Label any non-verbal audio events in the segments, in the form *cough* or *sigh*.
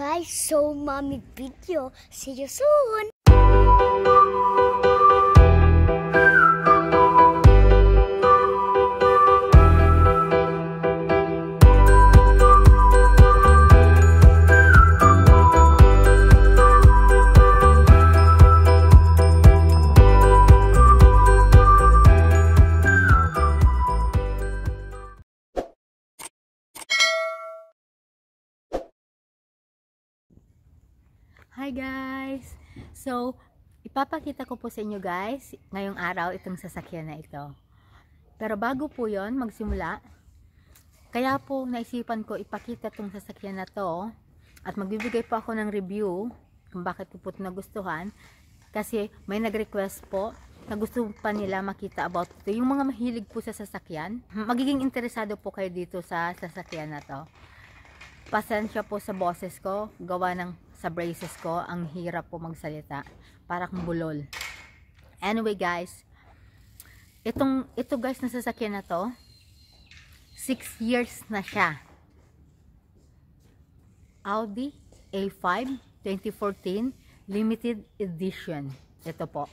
Bye, so mommy video. See you soon. Hi guys! So, ipapakita ko po sa inyo guys, ngayong araw itong sasakyan na ito. Pero bago po yon magsimula, kaya po naisipan ko ipakita itong sasakyan na to at magbibigay po ako ng review kung bakit po po ito nagustuhan kasi may nag-request po na gusto pa nila makita about ito. Yung mga mahilig po sa sasakyan, magiging interesado po kayo dito sa sasakyan na to. Pasensya po sa boses ko, gawa ng sa braces ko, ang hirap po magsalita. parang bulol. Anyway guys, itong, ito guys na sasakyan na to, 6 years na siya. Audi A5 2014 limited edition. Ito po.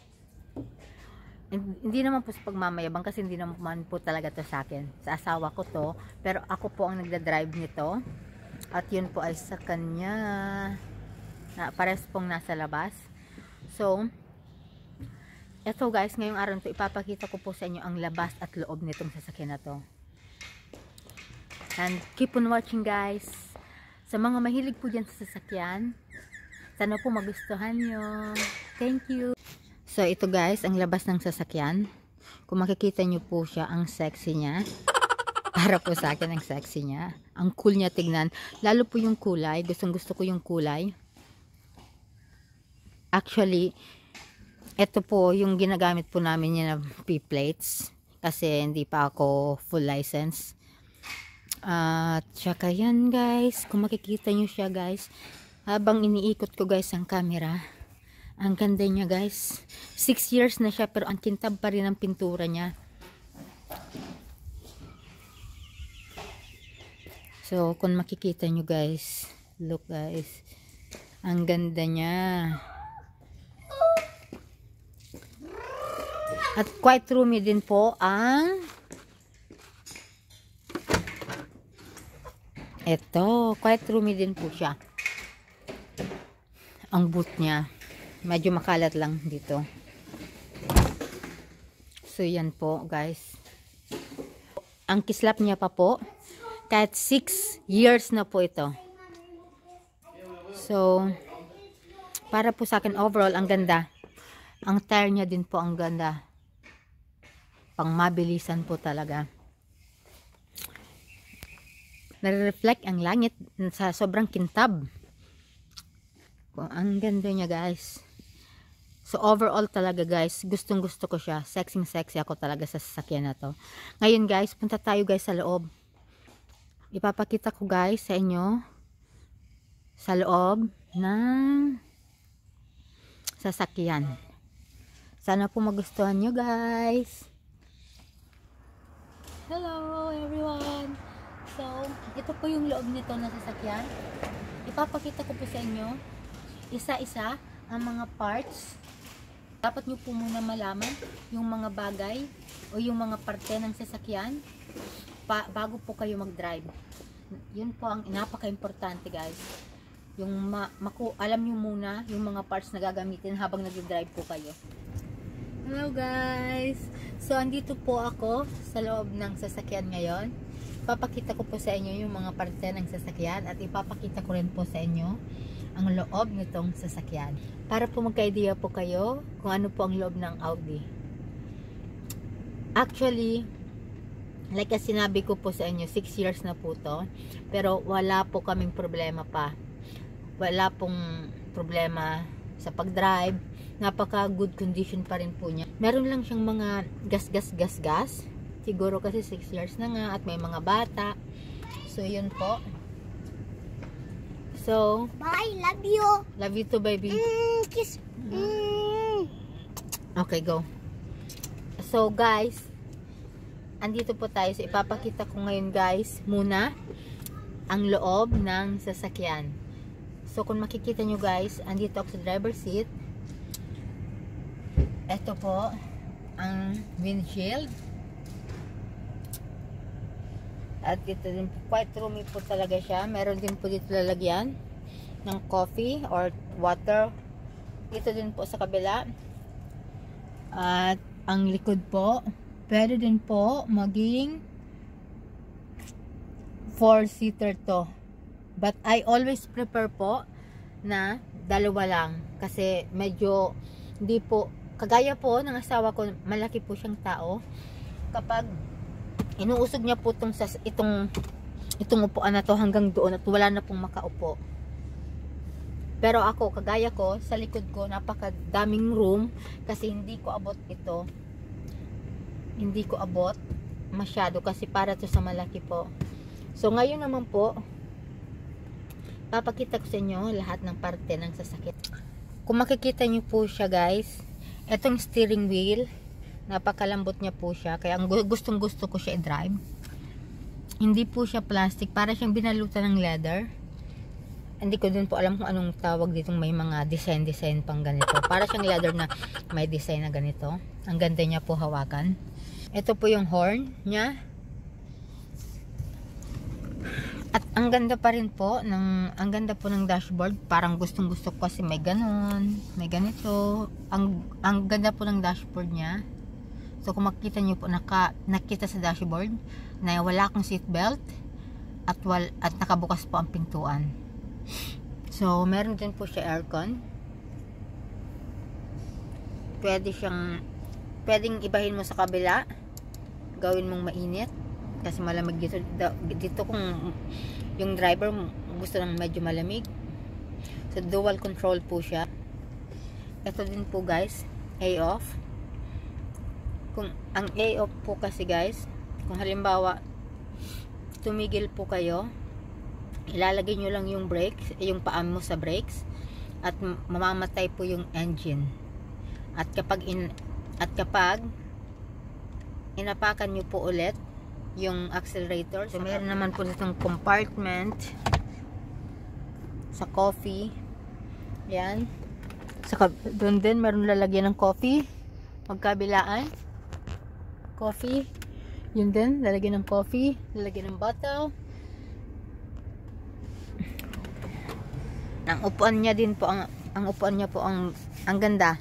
Hindi naman po sa pagmamayabang kasi hindi naman po talaga to sa akin. Sa asawa ko to. Pero ako po ang nagda-drive nito. At yun po ay sa kanya na pares pong nasa labas. So, eto guys, ngayong araw to ipapakita ko po sa inyo ang labas at loob nitong sasakyan na to. And keep on watching guys. Sa mga mahilig po dyan sa sasakyan, sana po magustuhan nyo. Thank you. So, ito guys, ang labas ng sasakyan. Kung makikita nyo po siya, ang sexy niya. *laughs* Para po sa akin, ang sexy niya. Ang cool niya tignan. Lalo po yung kulay. Gustong gusto ko yung kulay. Actually, ito po yung ginagamit po namin yan na P-plates kasi hindi pa ako full license. At uh, saka yan guys, kung makikita nyo siya guys, habang iniikot ko guys ang camera, ang ganda niya guys. 6 years na siya pero ang kintab pa rin ang pintura niya. So, kung makikita nyo guys, look guys, ang ganda niya. At quite roomy din po ang Ito, quite roomy din po siya. Ang boot niya. Medyo makalat lang dito. So, yan po, guys. Ang kislap niya pa po. Kahit 6 years na po ito. So, para po sa akin overall, ang ganda. Ang tire niya din po, ang ganda pang mabilisan po talaga. Nare-reflect ang langit sa sobrang kintab. Kung ang ganda niya guys. So overall talaga guys, gustong gusto ko siya. Sexing sexy ako talaga sa sasakyan na to. Ngayon guys, punta tayo guys sa loob. Ipapakita ko guys sa inyo sa loob ng sasakyan. Sana po magustuhan nyo guys. Hello everyone! So, ito po yung loob nito ng sasakyan. Ipapakita ko po sa inyo isa-isa ang mga parts. Dapat nyo po muna malaman yung mga bagay o yung mga parte ng sasakyan pa bago po kayo mag-drive. Yun po ang napaka-importante guys. Yung ma alam nyo muna yung mga parts na gagamitin habang nag-drive po kayo. Hello guys! So, andito po ako sa loob ng sasakyan ngayon. Papakita ko po sa inyo yung mga parte ng sasakyan at ipapakita ko rin po sa inyo ang loob nitong sasakyan. Para po magka-idea po kayo kung ano po ang loob ng Audi. Actually, like as sinabi ko po sa inyo, 6 years na po to. Pero wala po kaming problema pa. Wala pong problema sa pag-drive napaka good condition pa rin po niya. Meron lang siyang mga gas-gas-gas-gas. Siguro kasi 6 years na nga at may mga bata. So, yun po. So, bye. Love you. Love you too, baby. Mm, kiss. Mm. Okay, go. So, guys, andito po tayo. So, ipapakita ko ngayon, guys, muna ang loob ng sasakyan. So, kung makikita nyo, guys, andito ako sa driver's seat. Ito po ang windshield. At ito din po, quite roomy po talaga siya. Meron din po dito lalagyan ng coffee or water. Ito din po sa kabila. At ang likod po, pwede din po maging 4-seater to. But I always prefer po na dalawa lang kasi medyo hindi po Kagaya po ng asawa ko, malaki po siyang tao. Kapag inuusog niya po itong, itong, itong upuan na to hanggang doon at wala na pong makaupo. Pero ako, kagaya ko, sa likod ko, napakadaming room kasi hindi ko abot ito. Hindi ko abot masyado kasi para to sa malaki po. So, ngayon naman po, papakita ko sa inyo lahat ng parte ng sasakit. Kung makikita niyo po siya guys, etong steering wheel, napakalambot niya po siya. Kaya ang gustong gusto ko siya i-drive. Hindi po siya plastic. Para siyang binalutan ng leather. Hindi ko din po alam kung anong tawag ditong may mga design-design pang ganito. Para siyang leather na may design na ganito. Ang ganda niya po hawakan. Ito po yung horn niya. At ang ganda pa rin po ng ang ganda po ng dashboard, parang gustong-gusto ko kasi may ganun, may ganito. Ang ang ganda po ng dashboard niya. So kung makita niyo po naka nakita sa dashboard na wala akong seatbelt at wal at nakabukas po ang pintuan. So meron din po siya aircon. Pwede siyang pwedeng ibahin mo sa kabila. Gawin mong mainit kasi malamig dito dito kung yung driver gusto ng medyo malamig so dual control po siya ito din po guys A off kung ang A off po kasi guys kung halimbawa tumigil po kayo ilalagay nyo lang yung brakes yung paa mo sa brakes at mamamatay po yung engine at kapag in, at kapag inapakan nyo po ulit yung accelerator. So, meron naman po itong compartment sa coffee. Yan. Saka doon din meron lalagyan ng coffee. Magkabilaan. Coffee. Yun din, lalagyan ng coffee, lalagyan ng bottle. Ang upuan niya din po ang ang upuan niya po ang ang ganda.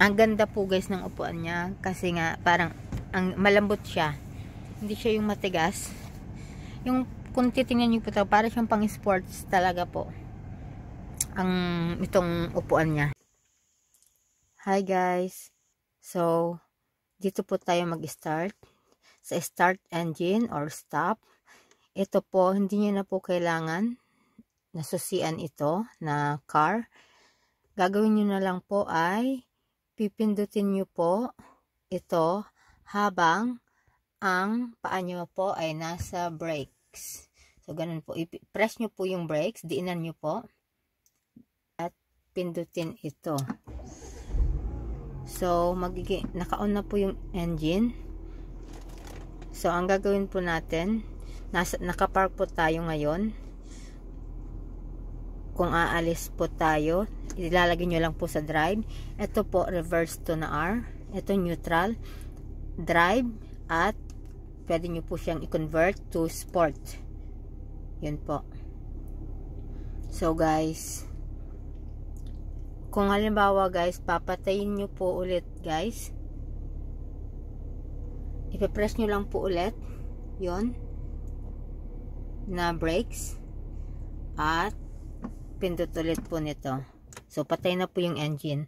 Ang ganda po guys ng upuan niya kasi nga parang ang malambot siya. Hindi siya yung matigas. Yung kung titingnan niyo po ito, para siyang pang sports talaga po. Ang itong upuan niya. Hi guys. So dito po tayo mag-start sa start engine or stop. Ito po hindi niyo na po kailangan nasusian ito na car. Gagawin niyo na lang po ay pipindutin nyo po ito habang ang paa nyo po ay nasa brakes. So, ganun po. I-press nyo po yung brakes. Diinan nyo po. At pindutin ito. So, magiging, naka-on na po yung engine. So, ang gagawin po natin, nasa, naka-park po tayo ngayon kung aalis po tayo, ilalagay nyo lang po sa drive. Ito po, reverse to na R. Ito, neutral. Drive at pwede nyo po siyang i-convert to sport. Yun po. So, guys, kung halimbawa, guys, papatayin nyo po ulit, guys. Ipipress nyo lang po ulit. Yun. na brakes. At pindot ulit po nito. So, patay na po yung engine.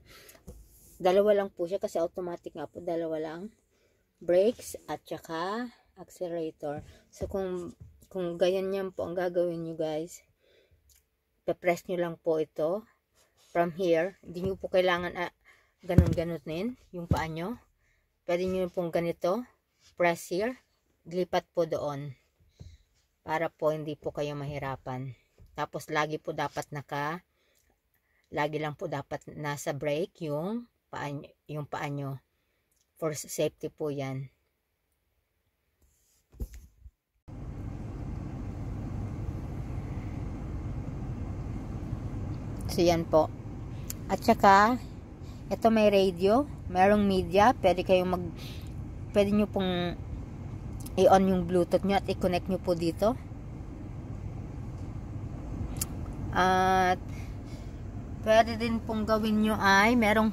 Dalawa lang po siya kasi automatic nga po. Dalawa lang. Brakes at saka accelerator. So, kung, kung ganyan niyan po ang gagawin nyo guys, pe-press nyo lang po ito from here. Hindi nyo po kailangan ah, ganun-ganun din yung paa nyo. Pwede nyo pong ganito. Press here. Lipat po doon. Para po hindi po kayo mahirapan. Tapos lagi po dapat naka lagi lang po dapat nasa brake yung paa yung paa nyo. For safety po 'yan. So, yan po. At saka, ito may radio, merong media, pwede kayong mag, pwede nyo pong i-on yung Bluetooth nyo at i-connect nyo po dito. At pwede din pong gawin nyo ay merong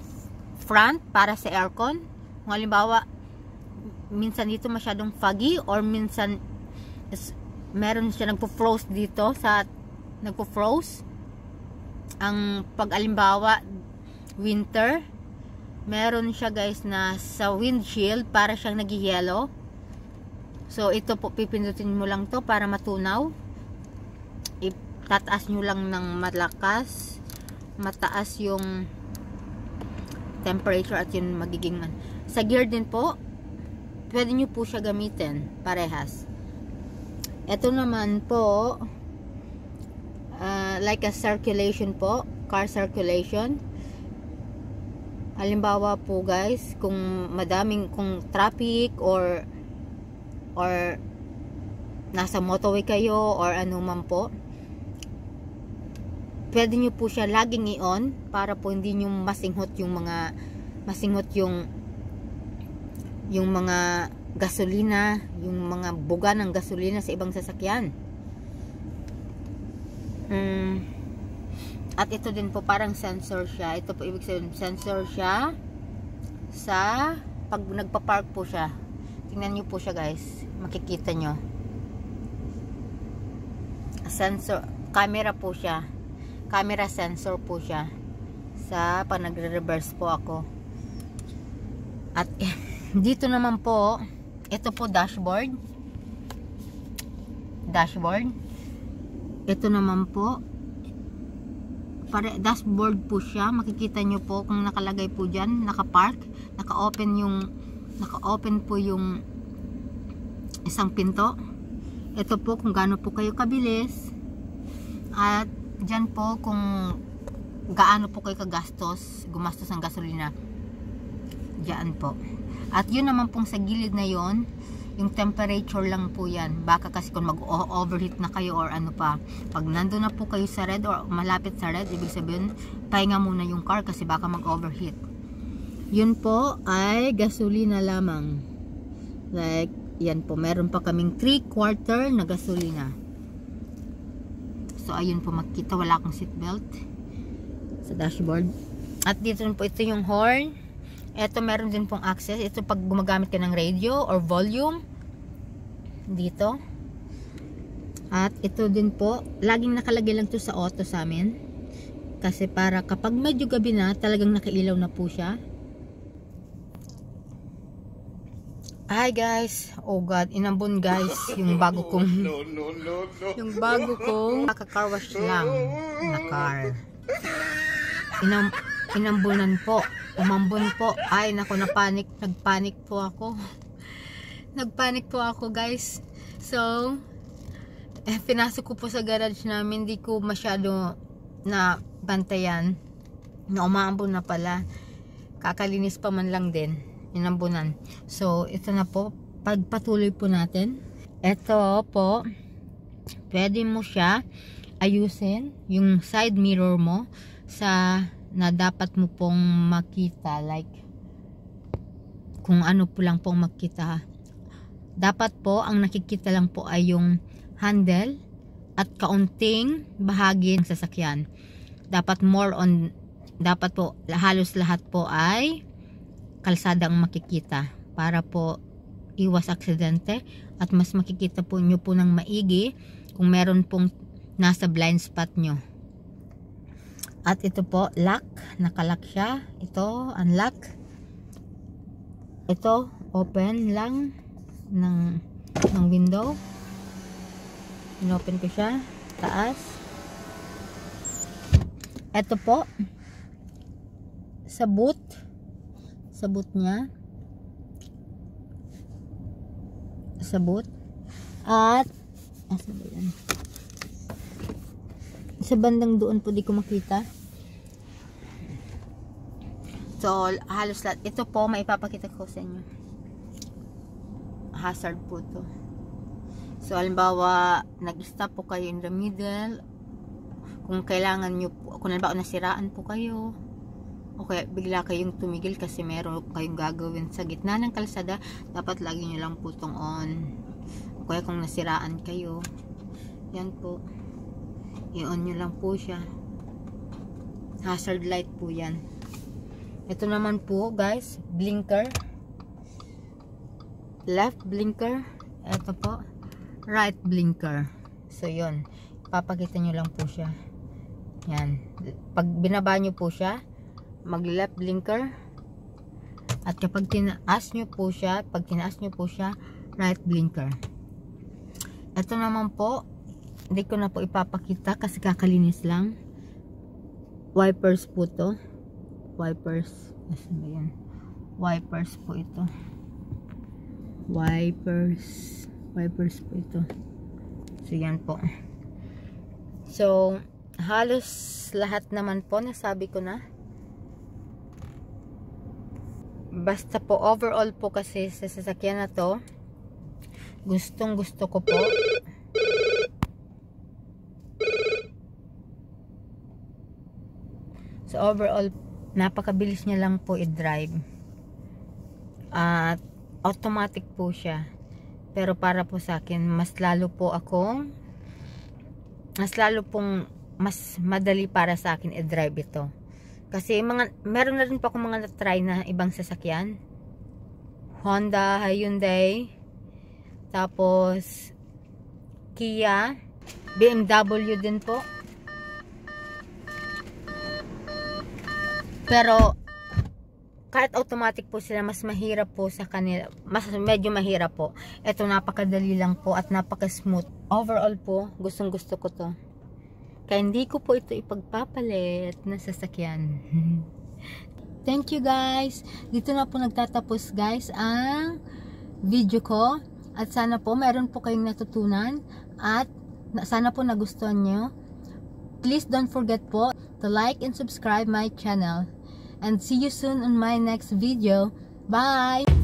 front para sa aircon. Kung halimbawa, minsan dito masyadong foggy or minsan meron siya nagpo-froze dito sa nagpo-froze. Ang pag-alimbawa, winter, meron siya guys na sa windshield para siyang nagiyelo. So, ito po, pipindutin mo lang to para matunaw tataas nyo lang ng malakas mataas yung temperature at yun magiging sa gear din po pwede nyo po siya gamitin parehas ito naman po uh, like a circulation po car circulation halimbawa po guys kung madaming kung traffic or or nasa motorway kayo or ano man po pwede nyo po siya laging i-on para po hindi nyo masinghot yung mga masinghot yung yung mga gasolina, yung mga buga ng gasolina sa ibang sasakyan. Um, at ito din po parang sensor siya. Ito po ibig sabihin sensor siya sa pag nagpa-park po siya. Tingnan niyo po siya guys. Makikita niyo. Sensor camera po siya camera sensor po siya sa pag nagre-reverse po ako at *laughs* dito naman po ito po dashboard dashboard ito naman po pare dashboard po siya makikita nyo po kung nakalagay po dyan nakapark, naka-open yung naka-open po yung isang pinto ito po kung gaano po kayo kabilis at dyan po kung gaano po kayo kagastos gumastos ng gasolina dyan po at yun naman pong sa gilid na yon yung temperature lang po yan baka kasi kung mag overheat na kayo or ano pa pag nando na po kayo sa red or malapit sa red ibig sabihin pahinga muna yung car kasi baka mag overheat yun po ay gasolina lamang like yan po meron pa kaming 3 quarter na gasolina So, ayun po, makita wala akong seatbelt sa dashboard. At dito po, ito yung horn. Ito, meron din pong access. Ito, pag gumagamit ka ng radio or volume. Dito. At ito din po, laging nakalagay lang to sa auto sa amin. Kasi para kapag medyo gabi na, talagang nakailaw na po siya. Hi guys. Oh god, inambon guys yung bago kong *laughs* no, no, no, no. yung bago kong naka-car wash lang na car. Inam inambunan po. Umambon po. Ay nako na panic, nagpanic po ako. *laughs* nagpanic po ako guys. So eh, pinasok ko po sa garage namin, hindi ko masyado na bantayan na umambon na pala. Kakalinis pa man lang din inambunan. So, ito na po. Pagpatuloy po natin. Ito po, pwede mo siya ayusin yung side mirror mo sa na dapat mo pong makita. Like, kung ano po lang pong makita. Dapat po, ang nakikita lang po ay yung handle at kaunting bahagi ng sasakyan. Dapat more on, dapat po, halos lahat po ay kalsada ang makikita para po iwas aksidente at mas makikita po nyo po ng maigi kung meron pong nasa blind spot nyo at ito po lock nakalock siya ito unlock ito open lang ng, ng window inopen ko siya taas ito po sa boot sabot niya sabot at asa ah, ba yan sa bandang doon po di ko makita so halos lahat ito po maipapakita ko sa inyo hazard po to so halimbawa nag stop po kayo in the middle kung kailangan nyo po kung halimbawa nasiraan po kayo okay bigla kayong tumigil kasi meron kayong gagawin sa gitna ng kalsada dapat lagi nyo lang putong on okay kung nasiraan kayo yan po i-on nyo lang po siya hazard light po yan ito naman po guys blinker left blinker ito po right blinker so yun papakita nyo lang po siya yan pag binaba nyo po siya mag left blinker at kapag tinaas nyo po siya pag tinaas nyo po siya right blinker ito naman po hindi ko na po ipapakita kasi kakalinis lang wipers po to wipers asan wipers po ito wipers wipers po ito so yan po so halos lahat naman po nasabi ko na basta po overall po kasi sa sasakyan na to gustong gusto ko po so overall napakabilis niya lang po i-drive at uh, automatic po siya pero para po sa akin mas lalo po akong mas lalo pong mas madali para sa akin i-drive ito kasi mga, meron na rin po akong mga na-try na ibang sasakyan. Honda, Hyundai, tapos Kia, BMW din po. Pero kahit automatic po sila, mas mahirap po sa kanila. Mas medyo mahirap po. Ito napakadali lang po at napaka-smooth. Overall po, gustong gusto ko to. Kaya hindi ko po ito ipagpapalit na sasakyan. *laughs* Thank you guys. Dito na po nagtatapos guys ang video ko. At sana po meron po kayong natutunan at sana po nagustuhan nyo. Please don't forget po to like and subscribe my channel. And see you soon on my next video. Bye!